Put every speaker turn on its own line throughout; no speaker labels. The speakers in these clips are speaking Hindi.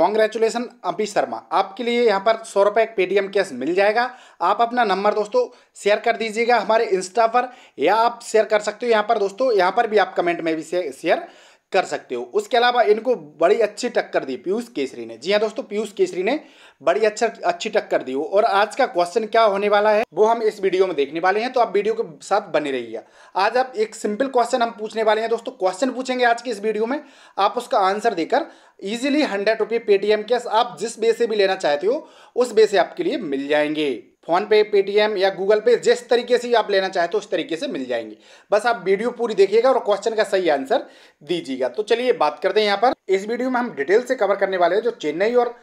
कॉन्ग्रेचुलेसन अभी शर्मा आपके लिए यहाँ पर सौ रुपये एक पेटीएम कैश मिल जाएगा आप अपना नंबर दोस्तों शेयर कर दीजिएगा हमारे इंस्टा पर या आप शेयर कर सकते हो यहाँ पर दोस्तों यहाँ पर भी आप कमेंट में भी शेयर कर सकते हो उसके अलावा इनको बड़ी अच्छी टक्कर दी पीयूष केसरी ने जी हाँ दोस्तों पीयूष केसरी ने बड़ी अच्छा अच्छी टक्कर दी हो और आज का क्वेश्चन क्या होने वाला है वो हम इस वीडियो में देखने वाले हैं तो आप वीडियो के साथ बने रहिए आज आप एक सिंपल क्वेश्चन हम पूछने वाले हैं दोस्तों क्वेश्चन पूछेंगे आज की इस वीडियो में आप उसका आंसर देकर ईजिली हंड्रेड रुपये पेटीएम कैश आप जिस बे से भी लेना चाहते हो उस बे से आपके लिए मिल जाएंगे फोन पे पेटीएम या गूगल पे जिस तरीके से आप लेना चाहें तो उस तरीके से मिल जाएंगे बस आप वीडियो पूरी देखिएगा और क्वेश्चन का सही आंसर दीजिएगा तो चलिए बात करते हैं यहाँ पर इस वीडियो में हम डिटेल से कवर करने वाले हैं जो चेन्नई और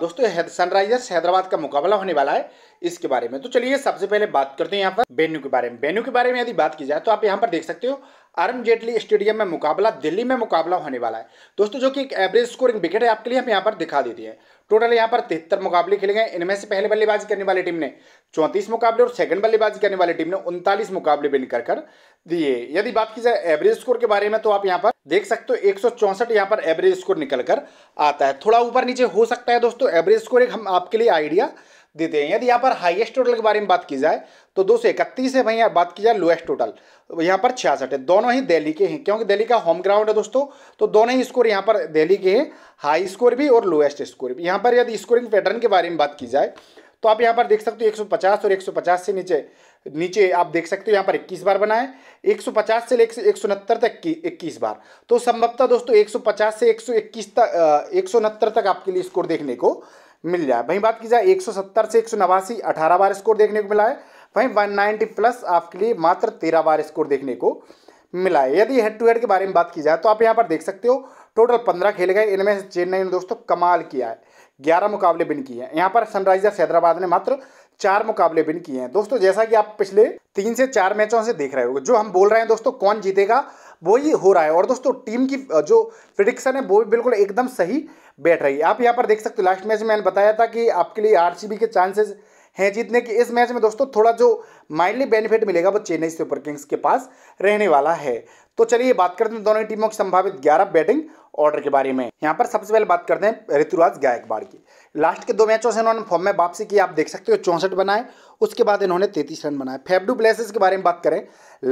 दोस्तों सनराइजर्स हैदराबाद का मुकाबला होने वाला है इसके बारे में तो चलिए सबसे पहले बात करते हैं यहाँ पर वेन्यू के बारे में वेन्यू के बारे में यदि बात की जाए तो आप यहाँ पर देख सकते हो अरुण जेटली स्टेडियम में मुकाबला दिल्ली में मुकाबला होने वाला है दोस्तों जो कि एक एवरेज स्कोरिंग विकेट है आपके लिए हम यहाँ पर दिखा देते हैं टोटल यहाँ पर तिहत्तर मुकाबले खेले गए इनमें से पहले बल्लेबाजी करने वाली टीम ने चौंतीस मुकाबले और सेकंड बल्लेबाजी करने वाली टीम ने उनतालीस मुकाबले विन कर कर दिए यदि बात की जाए एवरेज स्कोर के बारे में तो आप यहाँ पर देख सकते हो एक सौ चौंसठ यहाँ पर एवरेज स्कोर निकल कर आता है थोड़ा ऊपर नीचे हो सकता है दोस्तों एवरेज स्कोर एक हम आपके लिए आइडिया देते हैं यदि यहाँ पर हाईएस्ट टोटल के बारे में बात की जाए तो दो सौ इकतीस है भैया बात की जाए लोएस्ट टोटल यहाँ पर छियासठ है दोनों ही दिल्ली के हैं क्योंकि दिल्ली का होम ग्राउंड है दोस्तों तो दोनों ही स्कोर यहाँ पर दिल्ली के हैं हाई स्कोर भी और लोएस्ट स्कोर भी यहाँ पर यदि स्कोरिंग पैटर्न के बारे में बात की जाए तो आप यहाँ पर देख सकते हो एक और एक से नीचे नीचे आप देख सकते हो यहाँ पर 21 बार बनाए है 150 से लेकर एक तक की इक्कीस बार तो संभवतः दोस्तों 150 से 121 तक एक तक आपके लिए स्कोर देखने को मिल जाए वहीं बात की जाए एक सौ सत्तर से एक सौ नवासी अठारह बार स्कोर देखने को मिला है वहीं वन प्लस आपके लिए मात्र तेरह बार स्कोर देखने को मिला है यदि हेड टू हेड के बारे में बात की जाए तो आप यहाँ पर देख सकते हो टोटल पंद्रह खेले गए इनमें से चेन्नई ने दोस्तों कमाल किया है ग्यारह मुकाबले बिन किए हैं यहाँ पर सनराइजर्स हैदराबाद ने मात्र चार मुकाबले बिन किए हैं दोस्तों जैसा कि आप पिछले तीन से चार मैचों से देख रहे हो जो हम बोल रहे हैं दोस्तों कौन जीतेगा वो ही हो रहा है और दोस्तों टीम की जो प्रिडिक्शन है वो भी बिल्कुल एकदम सही बैठ रही है आप यहाँ पर देख सकते हो लास्ट मैच में मैंने बताया था कि आपके लिए आरसीबी के चांसेस हैं जीतने की इस मैच में दोस्तों थोड़ा जो माइंडली बेनिफिट मिलेगा वो चेन्नई सुपर किंग्स के पास रहने वाला है तो चलिए बात करते हैं दोनों टीमों की संभावित ग्यारह बैटिंग ऑर्डर के बारे में यहाँ पर सबसे पहले बात करते हैं ऋतुराज गायकवाड़ की लास्ट के दो मैचों से इन्होंने फॉर्म में वापसी की आप देख सकते हो चौंसठ बनाए उसके बाद इन्होंने तैतीस रन बनाए फेफडू प्लेसेस के बारे में बात करें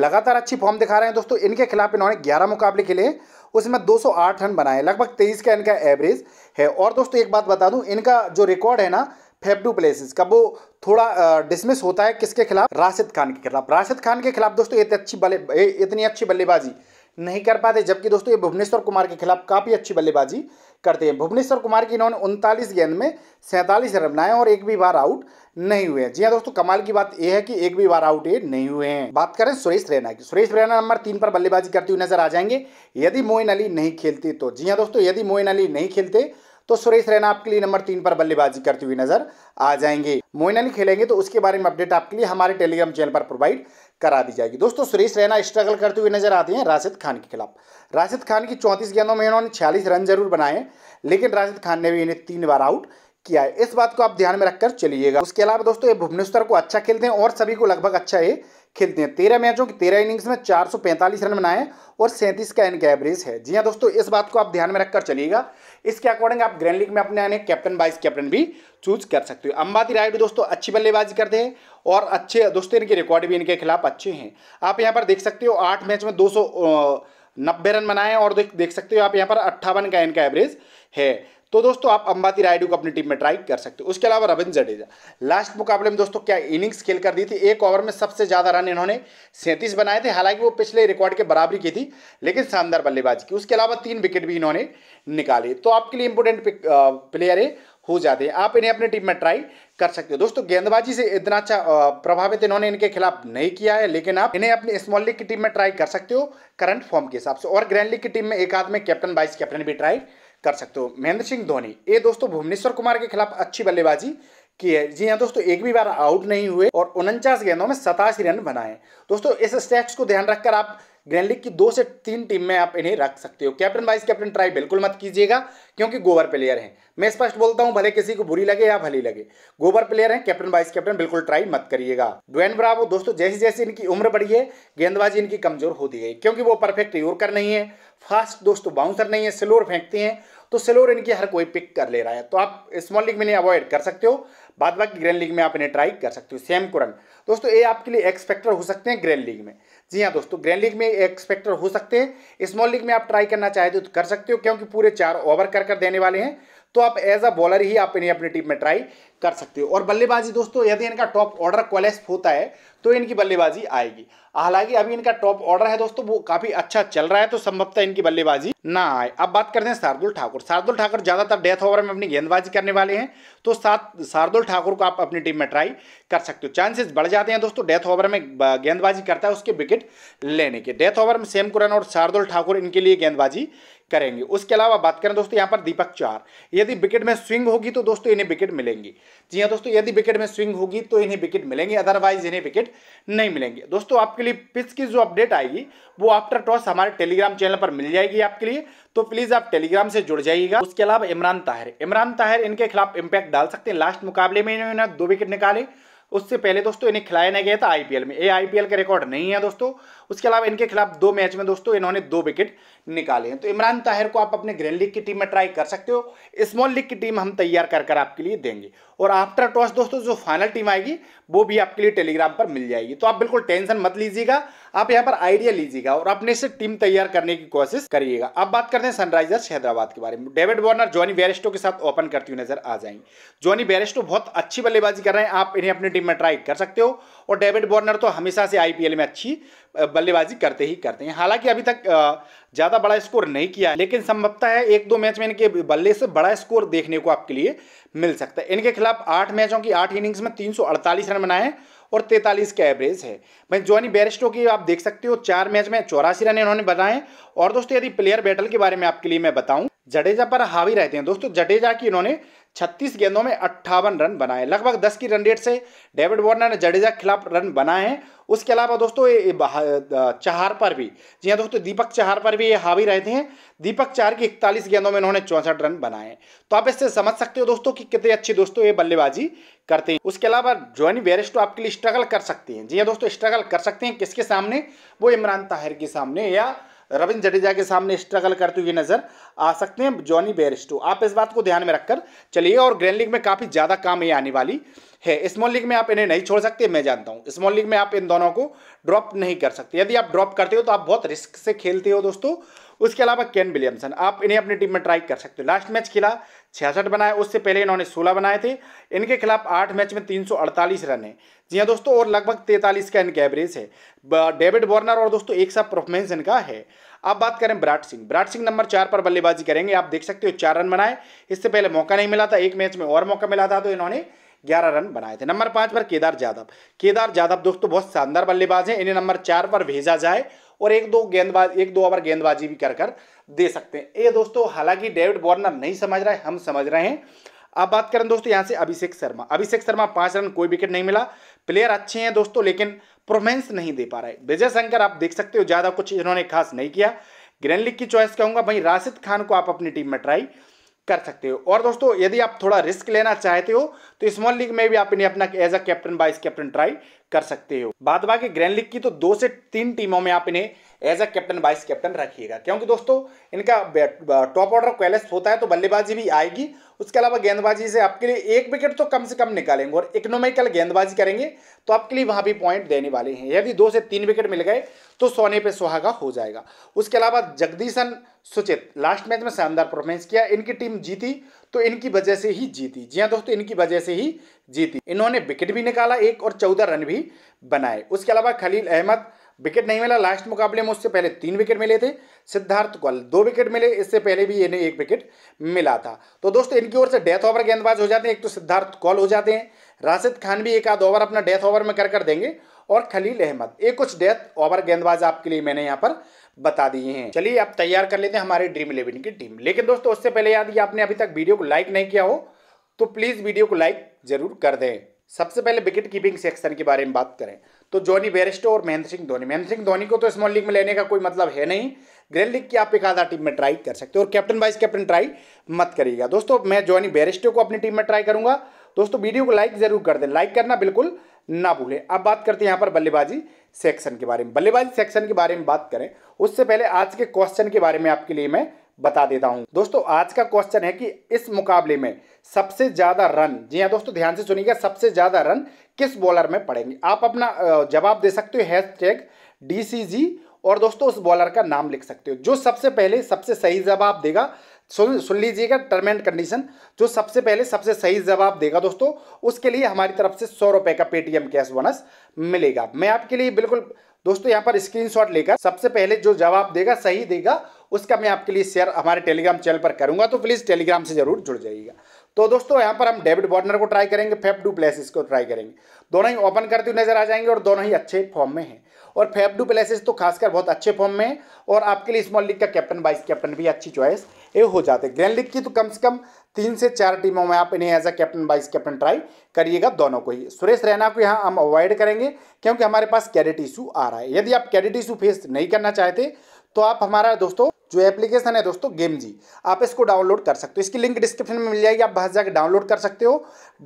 लगातार अच्छी फॉर्म दिखा रहे हैं दोस्तों इनके खिलाफ इन्होंने ग्यारह मुकाबले खेले उसमें दो रन बनाए लगभग तेईस का इनका एवरेज है और दोस्तों एक बात बता दूँ इनका जो रिकॉर्ड है ना फेफडू प्लेसिस का वो थोड़ा डिसमिस होता है किसके खिलाफ राशिद खान के खिलाफ राशिद खान के खिलाफ दोस्तों इतनी अच्छी बल्ले इतनी अच्छी बल्लेबाजी नहीं कर पाते जबकि दोस्तों ये भुवनेश्वर कुमार के खिलाफ काफ़ी अच्छी बल्लेबाजी करते हैं भुवनेश्वर कुमार की इन्होंने उनतालीस गेंद में सैंतालीस रन बनाए और एक भी बार आउट नहीं हुए हैं जी हाँ दोस्तों कमाल की बात यह है कि एक भी बार आउट ये नहीं हुए हैं बात करें सुरेश रैना की सुरेश रैना नंबर तीन पर बल्लेबाजी करते हुए नजर आ जाएंगे यदि मोइन अली नहीं खेलते तो जी हाँ दोस्तों यदि मोइन अली नहीं खेलते तो सुरेश रैना आपके लिए नंबर तीन पर बल्लेबाजी करती हुई नजर आ जाएंगे मोइन अली खेलेंगे तो उसके बारे में अपडेट आपके लिए हमारे टेलीग्राम चैनल पर प्रोवाइड करा दी जाएगी दोस्तों सुरेश रैना स्ट्रगल करते हुए नजर आते हैं राशिद खान के खिलाफ राशिद खान की चौंतीस गेंदों में इन्होंने छियालीस रन जरूर बनाए लेकिन राशिद खान ने भी इन्हें तीन बार आउट किया है इस बात को आप ध्यान में रखकर चलिएगा उसके अलावा दोस्तों ये भुवनेश्वर को अच्छा खेलते हैं और सभी को लगभग अच्छा ये खेलते हैं तेरह मैचों की तेरह इनिंग्स में 445 रन बनाए और सैंतीस का इनका एवरेज है जी हाँ दोस्तों इस बात को आप ध्यान में रखकर चलिएगा इसके अकॉर्डिंग आप ग्रैंड लीग में अपने आने कैप्टन वाइस कैप्टन भी चूज कर सकते हो अंबाती राइड दोस्तों अच्छी बल्लेबाजी करते हैं और अच्छे दोस्तों इनके रिकॉर्ड भी इनके खिलाफ अच्छे हैं आप यहाँ पर देख सकते हो आठ मैच में दो नब्बे रन बनाए और देख देख सकते हो आप यहाँ पर अट्ठावन का इनका एवरेज है तो दोस्तों आप अंबाती रायडू को अपनी टीम में ट्राई कर सकते हो उसके अलावा रविंद्र जडेजा लास्ट मुकाबले में दोस्तों क्या इनिंग्स खेल कर दी थी एक ओवर में सबसे ज़्यादा रन इन्होंने सैंतीस बनाए थे हालांकि वो पिछले रिकॉर्ड के बराबरी की थी लेकिन शानदार बल्लेबाजी की उसके अलावा तीन विकेट भी इन्होंने निकाले तो आपके लिए इंपोर्टेंट प्लेयर है हो जाते हैं आप इन्हें अपनी टीम में ट्राई कर सकते हो दोस्तों गेंदबाजी से इतना अच्छा प्रभावित इन्होंने इनके खिलाफ नहीं किया है लेकिन आप इन्हें अपनी स्मॉल लीग की टीम में ट्राई कर सकते हो करंट फॉर्म के हिसाब से और ग्रैंड लीग की टीम में एक आदमी में कैप्टन वाइस कैप्टन भी ट्राई कर सकते हो महेंद्र सिंह धोनी ये दोस्तों भुवनेश्वर कुमार के खिलाफ अच्छी बल्लेबाजी की है जी हाँ दोस्तों एक भी बार आउट नहीं हुए और उनचास गेंदों में सतासी रन बनाए दोस्तों इस स्टेट्स को ध्यान रखकर आप ग्रैंड लीग की दो से तीन टीम में आप इन्हें रख सकते हो कैप्टन वाइस कैप्टन ट्राई बिल्कुल मत कीजिएगा क्योंकि गोबर प्लेयर हैं मैं स्पष्ट बोलता हूं भले किसी को बुरी लगे या भली लगे गोबर प्लेयर हैं कैप्टन वाइस कैप्टन बिल्कुल ट्राई मत करिएगा ड्वेन ब्रावो दोस्तों जैसे जैसे इनकी उम्र बढ़ी है गेंदबाजी इनकी कमजोर होती गई क्योंकि वो परफेक्ट योरकर नहीं है फास्ट दोस्तों बाउंसर नहीं है स्लोर फेंकते हैं तो स्लोर इनकी हर कोई पिक कर ले रहा है तो आप स्मॉल लीग में इन्हें अवॉइड कर सकते हो बाद बाकी ग्रैंड लीग में आप इन्हें ट्राई कर सकते हो सेम कुरन दोस्तों ये आपके लिए एक्सपेक्टर हो सकते हैं ग्रैंड लीग में जी हाँ दोस्तों ग्रैंड लीग में एक्सपेक्टर हो सकते हैं स्मॉल लीग में आप ट्राई करना हो तो कर सकते हो क्योंकि पूरे चार ओवर कर कर देने वाले हैं तो आप एज अ बॉलर ही आप इन्हें अपनी टीम में ट्राई कर सकते हो और बल्लेबाजी दोस्तों यदि इनका टॉप ऑर्डर क्वालिस्ट होता है तो इनकी बल्लेबाजी आएगी हालांकि अभी इनका टॉप ऑर्डर है दोस्तों वो काफी अच्छा चल रहा है तो संभवतः इनकी बल्लेबाजी ना आए अब बात करते हैं शार्दुल ठाकुर शार्दुल ठाकुर ज्यादातर डेथ ओवर में अपनी गेंदबाजी करने वाले हैं तो साथ शार्दुल ठाकुर को आप अपनी टीम में ट्राई कर सकते हो चांसेस बढ़ जाते हैं दोस्तों डेथ ओवर में गेंदबाजी करता है उसके विकेट लेने के डेथ ओवर में सेम कुरन और शार्दुल ठाकुर इनके लिए गेंदबाजी करेंगे उसके अलावा बात करें दोस्तों यहाँ पर दीपक चार यदि विकेट में स्विंग होगी तो दोस्तों इन्हें विकेट मिलेंगी जी हाँ दोस्तों यदि विकेट में स्विंग होगी तो इन्हें विकेट मिलेंगे अदरवाइज इन्हें विकेट नहीं मिलेंगे दोस्तों आपके लिए पिच की जो अपडेट आएगी वो आफ्टर टॉस हमारे टेलीग्राम चैनल पर मिल जाएगी आपके लिए तो प्लीज आप टेलीग्राम से जुड़ जाइएगा उसके अलावा इमरान ताहिर इमरान ताहिर इनके खिलाफ इम्पैक्ट डाल सकते हैं लास्ट मुकाबले में इन्होंने दो विकेट निकाले उससे पहले दोस्तों इन्हें खिलाया नहीं गया था आईपीएल में ये आईपीएल का रिकॉर्ड नहीं है दोस्तों उसके अलावा इनके खिलाफ दो मैच में दोस्तों इन्होंने दो विकेट निकाले हैं तो इमरान ताहिर को आप अपने ग्रैंड लीग की टीम में ट्राई कर सकते हो स्मॉल लीग की टीम हम तैयार कर कर आपके लिए देंगे और आफ्टर टॉस दोस्तों जो फाइनल टीम आएगी वो भी आपके लिए टेलीग्राम पर मिल जाएगी तो आप बिल्कुल टेंशन मत लीजिएगा आप यहाँ पर आइडिया लीजिएगा और अपने से टीम तैयार करने की कोशिश करिएगा अब बात करते हैं सनराइजर्स हैदराबाद के बारे में डेविड वार्नर जॉनी बेरेस्टो के साथ ओपन करती हुई नजर आ जाएंगे जॉनी बेरेस्टो बहुत अच्छी बल्लेबाजी कर रहे हैं आप इन्हें अपनी टीम में ट्राई कर सकते हो और डेविड वार्नर तो हमेशा से आईपीएल में अच्छी बल्लेबाजी करते ही करते हैं हालांकि अभी तक ज़्यादा बड़ा स्कोर नहीं किया है लेकिन संभवतः है एक दो मैच में इनके बल्ले से बड़ा स्कोर देखने को आपके लिए मिल सकता है इनके खिलाफ आठ मैचों की आठ इनिंग्स में तीन रन बनाए और तैंतालीस का एवरेज है भाई जॉनी बैरिस्टो की आप देख सकते हो चार मैच में चौरासी रन इन्होंने बनाए और दोस्तों यदि प्लेयर बैटल के बारे में आपके लिए मैं बताऊं जडेजा पर हावी रहते हैं दोस्तों जडेजा की इन्होंने छत्तीस गेंदों में अट्ठावन रन बनाए लगभग दस की रन रेट से डेविड वार्नर ने जडेजा के खिलाफ रन बनाए हैं उसके अलावा दोस्तों ये चार पर भी जी हाँ दोस्तों दीपक चार पर भी ये हावी रहते हैं दीपक चार की इकतालीस गेंदों में इन्होंने चौंसठ रन बनाए तो आप इससे समझ सकते हो दोस्तों कि कितने अच्छे दोस्तों ये बल्लेबाजी करते हैं उसके अलावा जॉनी बेरिस्टो आपके लिए स्ट्रगल कर सकते हैं जी हाँ दोस्तों स्ट्रगल कर सकते हैं किसके सामने वो इमरान ताहिर के सामने या रविंद्र जडेजा के सामने स्ट्रगल करते हुए नजर आ सकते हैं जॉनी बेरिस्टो आप इस बात को ध्यान में रखकर चलिए और ग्रैंड लीग में काफ़ी ज़्यादा काम ये आने वाली है स्मॉल लीग में आप इन्हें नहीं छोड़ सकते मैं जानता हूँ स्मॉल लीग में आप इन दोनों को ड्रॉप नहीं कर सकते यदि आप ड्रॉप करते हो तो आप बहुत रिस्क से खेलते हो दोस्तों उसके अलावा केन विलियमसन आप इन्हें अपनी टीम में ट्राई कर सकते हो लास्ट मैच खेला छियासठ बनाए उससे पहले इन्होंने सोलह बनाए थे इनके खिलाफ आठ मैच में तीन रन है जी हाँ दोस्तों और लगभग तैंतालीस का इनका एवरेज है डेविड वॉर्नर और दोस्तों एक साथ परफॉर्मेंस इनका है अब बात करें विराट सिंह विराट सिंह नंबर चार पर बल्लेबाजी करेंगे आप देख सकते हो चार रन बनाए इससे पहले मौका नहीं मिला था एक मैच में और मौका मिला था तो इन्होंने ग्यारह रन बनाए थे नंबर पाँच पर केदार यादव केदार यादव दोस्तों बहुत शानदार बल्लेबाज हैं इन्हें नंबर चार पर भेजा जाए और एक दो गेंदबाज एक दो ओवर गेंदबाजी भी कर कर दे सकते हैं ये दोस्तों हालांकि डेविड वार्नर नहीं समझ रहा है हम समझ रहे हैं अब बात करें दोस्तों यहाँ से अभिषेक शर्मा अभिषेक शर्मा पांच रन कोई विकेट नहीं मिला प्लेयर अच्छे हैं दोस्तों लेकिन परफॉर्मेंस नहीं दे पा रहे विजय शंकर आप देख सकते हो ज़्यादा कुछ इन्होंने खास नहीं किया ग्रैंड लीग की चॉइस कहूँगा भाई राशिद खान को आप अपनी टीम में ट्राई कर सकते हो और दोस्तों यदि आप थोड़ा रिस्क लेना चाहते हो तो स्मॉल लीग में भी आप इन्हें अपना as a captain vice captain try कर सकते हो बाद बाकी ग्रैंड लीग की तो दो से तीन टीमों में आप इन्हें as a captain vice captain रखिएगा क्योंकि दोस्तों इनका टॉप ऑर्डर क्वेलेस होता है तो बल्लेबाजी भी आएगी उसके अलावा गेंदबाजी से आपके लिए एक विकेट तो कम से कम निकालेंगे और इकोनॉमिकल गेंदबाजी करेंगे तो आपके लिए वहाँ भी पॉइंट देने वाले हैं यदि दो से तीन विकेट मिल गए तो सोने पर सुहागा हो जाएगा उसके अलावा जगदीशन सुचित लास्ट मैच में शानदार परफॉर्मेंस किया इनकी टीम जीती तो इनकी वजह से ही जीती जी हाँ दोस्तों इनकी वजह से ही जीती इन्होंने विकेट भी निकाला एक और चौदह रन भी बनाए उसके अलावा खलील अहमद विकेट नहीं मिला लास्ट मुकाबले में उससे पहले तीन विकेट मिले थे सिद्धार्थ कौल दो विकेट मिले इससे पहले भी इन्हें एक विकेट मिला था तो दोस्तों इनकी ओर से डेथ ओवर गेंदबाज हो जाते हैं एक तो सिद्धार्थ कौल हो जाते हैं राशिद खान भी एक आध ओवर अपना डेथ ओवर में कर कर देंगे और खलील अहमद ये कुछ डेथ ओवर गेंदबाज आपके लिए मैंने यहाँ पर बता दिए हैं चलिए आप तैयार कर लेते हैं हमारे ड्रीम इलेवन की टीम लेकिन दोस्तों उससे पहले यदि आपने अभी तक वीडियो को लाइक नहीं किया हो तो प्लीज़ वीडियो को लाइक जरूर कर दें सबसे पहले विकेट कीपिंग सेक्शन के बारे में बात करें तो जॉनी बेरिस्टो और महेंद्र सिंह धोनी महेंद्र सिंह धोनी को तो स्मॉल लीग में लेने का कोई मतलब है नहीं ग्रेन लीग की आप एक आधा टीम में ट्राई कर सकते हो और कैप्टन वाइस कैप्टन ट्राई मत करिएगा दोस्तों मैं जॉनी बेरिस्टो को अपनी टीम में ट्राई करूंगा दोस्तों वीडियो को लाइक जरूर कर दें लाइक करना बिल्कुल ना भूलें अब बात करते हैं यहाँ पर बल्लेबाजी सेक्शन के बारे में बल्लेबाजी सेक्शन के बारे में बात करें उससे पहले आज के क्वेश्चन के बारे में आपके लिए मैं बता देता हूं दोस्तों आज का क्वेश्चन है कि इस मुकाबले में सबसे ज्यादा रन जी हाँ दोस्तों ध्यान से सुनिएगा सबसे ज्यादा रन किस बॉलर में पड़ेंगे आप अपना जवाब दे सकते हो हैश टैग डी और दोस्तों उस बॉलर का नाम लिख सकते हो जो सबसे पहले सबसे सही जवाब देगा सुन सुन लीजिएगा टर्म एंड कंडीशन जो सबसे पहले सबसे सही जवाब देगा दोस्तों उसके लिए हमारी तरफ से सौ रुपए का पेटीएम कैश बोनस मिलेगा मैं आपके लिए बिल्कुल दोस्तों यहाँ पर स्क्रीनशॉट लेकर सबसे पहले जो जवाब देगा सही देगा उसका मैं आपके लिए शेयर हमारे टेलीग्राम चैनल पर करूंगा तो प्लीज़ टेलीग्राम से जरूर जुड़ जाइएगा तो दोस्तों यहाँ पर हम डेविड बॉर्नर को ट्राई करेंगे फेफ डू प्लेसिस को ट्राई करेंगे दोनों ही ओपन करते हुए नजर आ जाएंगे और दोनों ही अच्छे फॉर्म में हैं और फेफ डू प्लेसिस तो खासकर बहुत अच्छे फॉर्म में है और आपके लिए स्मॉल लीग का कैप्टन वाइस कैप्टन भी अच्छी चॉइस ये हो जाते हैं ग्रैंड लीग की तो कम से कम तीन से चार टीमों में आप इन्हें as a captain vice captain try करिएगा दोनों को ही सुरेश रैना को यहाँ हम अवॉइड करेंगे क्योंकि हमारे पास कैडेट इशू आ रहा है यदि आप कैडेट इशू फेस नहीं करना चाहते तो आप हमारा दोस्तों जो एप्लीकेशन है दोस्तों गेम जी आप इसको डाउनलोड कर सकते हो इसकी लिंक डिस्क्रिप्शन में मिल जाएगी आप बाहर जाकर डाउनलोड कर सकते हो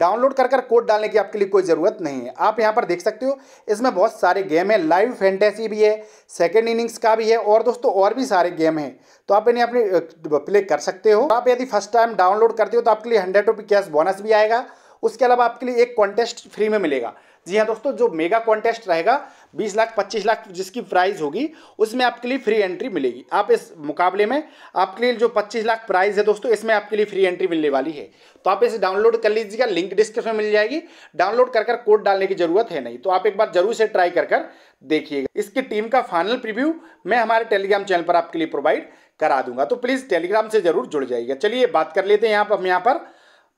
डाउनलोड कर कर कोड डालने की आपके लिए कोई ज़रूरत नहीं है आप यहाँ पर देख सकते हो इसमें बहुत सारे गेम है लाइव फैंटेसी भी है सेकेंड इनिंग्स का भी है और दोस्तों और भी सारे गेम हैं तो आप इन्हें अपने प्ले कर सकते हो आप यदि फर्स्ट टाइम डाउनलोड करते हो तो आपके लिए हंड्रेड रुपी कैश बोनस भी आएगा उसके अलावा आपके लिए एक कॉन्टेस्ट फ्री में मिलेगा जी हाँ दोस्तों जो मेगा कॉन्टेस्ट रहेगा 20 लाख 25 लाख जिसकी प्राइज़ होगी उसमें आपके लिए फ्री एंट्री मिलेगी आप इस मुकाबले में आपके लिए जो 25 लाख प्राइज़ है दोस्तों इसमें आपके लिए फ्री एंट्री मिलने वाली है तो आप इसे डाउनलोड कर लीजिएगा लिंक डिस्क्रिप्शन में मिल जाएगी डाउनलोड कर कर कोड डालने की ज़रूरत है नहीं तो आप एक बार जरूर से ट्राई कर कर देखिएगा इसकी टीम का फाइनल प्रिव्यू मैं हमारे टेलीग्राम चैनल पर आपके लिए प्रोवाइड करा दूंगा तो प्लीज़ टेलीग्राम से जरूर जुड़ जाइएगा चलिए बात कर लेते हैं यहाँ पर हम यहाँ पर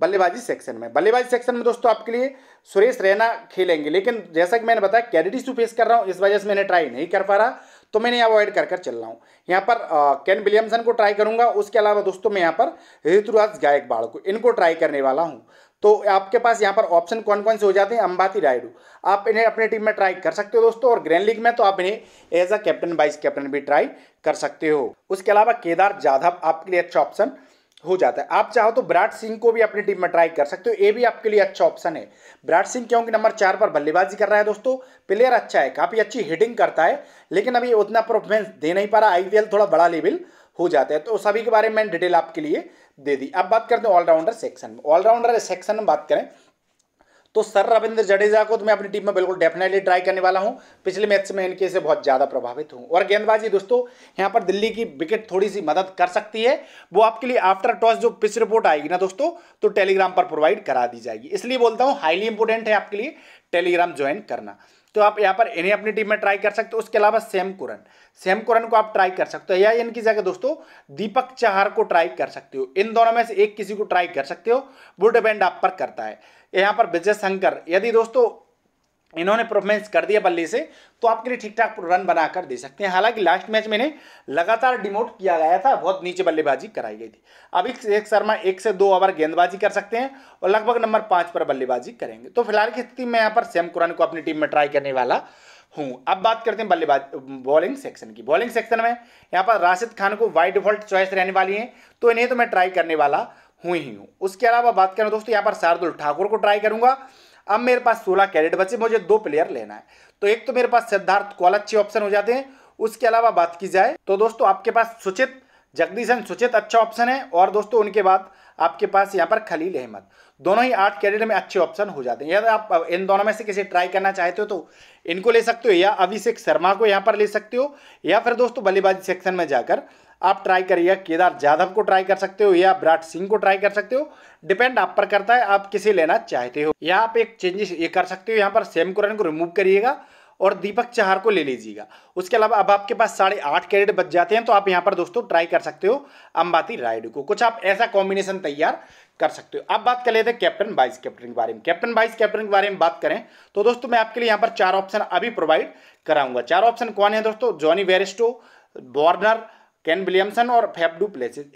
बल्लेबाजी सेक्शन में बल्लेबाजी सेक्शन में दोस्तों आपके लिए सुरेश रैना खेलेंगे लेकिन जैसा कि मैंने बताया कैडिट से फेस कर रहा हूँ इस वजह से मैंने ट्राई नहीं कर पा रहा तो मैंने अवॉइड कर कर चल रहा हूँ यहाँ पर केन विलियमसन को ट्राई करूंगा उसके अलावा दोस्तों मैं यहाँ पर ऋतुराज बाड़ को इनको ट्राई करने वाला हूँ तो आपके पास यहाँ पर ऑप्शन कौन कौन से हो जाते हैं अंबाती रायडू आप इन्हें अपने टीम में ट्राई कर सकते हो दोस्तों और ग्रैंड लीग में तो आप इन्हें as a captain vice captain भी ट्राई कर सकते हो उसके अलावा केदार जाधव आपके लिए अच्छा ऑप्शन हो जाता है आप चाहो तो विराट सिंह को भी अपनी टीम में ट्राई कर सकते हो ये भी आपके लिए अच्छा ऑप्शन है विराट सिंह क्योंकि नंबर चार पर बल्लेबाजी कर रहा है दोस्तों प्लेयर अच्छा है काफ़ी अच्छी हिटिंग करता है लेकिन अभी उतना परफॉर्मेंस दे नहीं पा रहा आईपीएल थोड़ा बड़ा लेवल हो जाता है तो सभी के बारे में डिटेल आपके लिए दे दी अब बात करते हैं ऑलराउंडर सेक्शन में ऑलराउंडर सेक्शन में बात करें तो सर रविंद्र जडेजा को तो मैं अपनी टीम में बिल्कुल डेफिनेटली ट्राई करने वाला हूं पिछले मैच में इनके से बहुत ज़्यादा प्रभावित हूं और गेंदबाजी दोस्तों यहां पर दिल्ली की विकेट थोड़ी सी मदद कर सकती है वो आपके लिए आफ्टर टॉस जो पिच रिपोर्ट आएगी ना दोस्तों तो टेलीग्राम पर प्रोवाइड करा दी जाएगी इसलिए बोलता हूँ हाईली इंपोर्टेंट है आपके लिए टेलीग्राम ज्वाइन करना तो आप यहाँ पर इन्हें अपनी टीम में ट्राई कर सकते हो उसके अलावा सेम कुरन सेम कुरन को आप ट्राई कर सकते हो या इनकी जगह दोस्तों दीपक चहार को ट्राई कर सकते हो इन दोनों में से एक किसी को ट्राई कर सकते हो वो डिपेंड आप पर करता है यहाँ पर विजय शंकर यदि दोस्तों इन्होंने परफॉर्मेंस कर दिया बल्ले से तो आपके लिए ठीक ठाक रन बनाकर दे सकते हैं हालांकि लास्ट मैच में लगातार डिमोट किया गया था बहुत नीचे बल्लेबाजी कराई गई थी अभी एक शर्मा एक से दो ओवर गेंदबाजी कर सकते हैं और लगभग नंबर पाँच पर बल्लेबाजी करेंगे तो फिलहाल की स्थिति में यहाँ पर सैम कुरान को अपनी टीम में ट्राई करने वाला हूँ अब बात करते हैं बल्लेबाज बॉलिंग सेक्शन की बॉलिंग सेक्शन में यहाँ पर राशिद खान को वाइड डिफॉल्ट चॉइस रहने वाली है तो इन्हें तो मैं ट्राई करने वाला हुई ही हूँ उसके अलावा बात करें दोस्तों यहाँ पर शार्दुल ठाकुर को ट्राई करूंगा अब मेरे पास सोलह कैरेट बचे मुझे दो प्लेयर लेना है तो एक तो मेरे पास सिद्धार्थ कॉल अच्छे ऑप्शन हो जाते हैं उसके अलावा बात की जाए तो दोस्तों आपके पास सुचित जगदीशन सुचित अच्छा ऑप्शन है और दोस्तों उनके बाद आपके पास यहाँ पर खलील अहमद दोनों ही आठ कैरेट में अच्छे ऑप्शन हो जाते हैं या तो आप इन दोनों में से किसी ट्राई करना चाहते हो तो इनको ले सकते हो या अभिषेक शर्मा को यहाँ पर ले सकते हो या फिर दोस्तों बल्लेबाजी सेक्शन में जाकर आप ट्राई करिएगा केदार जाधव को ट्राई कर सकते हो या विराट सिंह को ट्राई कर सकते हो डिपेंड आप पर करता है आप किसे लेना चाहते हो यहाँ आप एक चेंजेस ये कर सकते हो यहाँ पर सेम कुरन को रिमूव करिएगा और दीपक चहार को ले लीजिएगा उसके अलावा अब आपके पास साढ़े आठ कैरेट बच जाते हैं तो आप यहाँ पर दोस्तों ट्राई कर सकते हो अंबाती राइड को कुछ आप ऐसा कॉम्बिनेशन तैयार कर सकते हो अब बात कर लेते हैं कैप्टन वाइस कैप्टन के बारे में कैप्टन वाइस कैप्टन के बारे में बात करें तो दोस्तों मैं आपके लिए यहाँ पर चार ऑप्शन अभी प्रोवाइड कराऊंगा चार ऑप्शन कौन है दोस्तों Jonny Bairstow Warner Kane Williamson और फेफ डू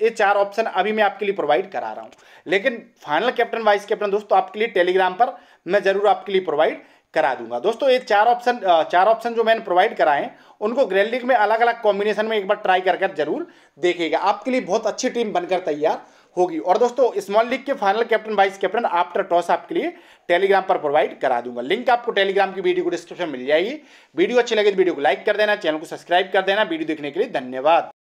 ये चार ऑप्शन अभी मैं आपके लिए प्रोवाइड करा रहा हूँ लेकिन फाइनल कैप्टन वाइस कैप्टन दोस्तों आपके लिए टेलीग्राम पर मैं जरूर आपके लिए प्रोवाइड करा दूंगा दोस्तों ये चार ऑप्शन चार ऑप्शन जो मैंने प्रोवाइड कराए उनको ग्रैंड लीग में अलग अलग कॉम्बिनेशन में एक बार ट्राई करके जरूर देखेगा आपके लिए बहुत अच्छी टीम बनकर तैयार होगी और दोस्तों स्मॉल लीग के final captain vice captain after toss आपके लिए टेलीग्राम पर प्रोवाइड करा दूंगा लिंक आपको टेलीग्राम की वीडियो को डिस्क्रिप्शन मिल जाएगी वीडियो अच्छी लगे तो वीडियो को लाइक कर देना चैनल को सब्सक्राइब कर देना वीडियो देखने के लिए धन्यवाद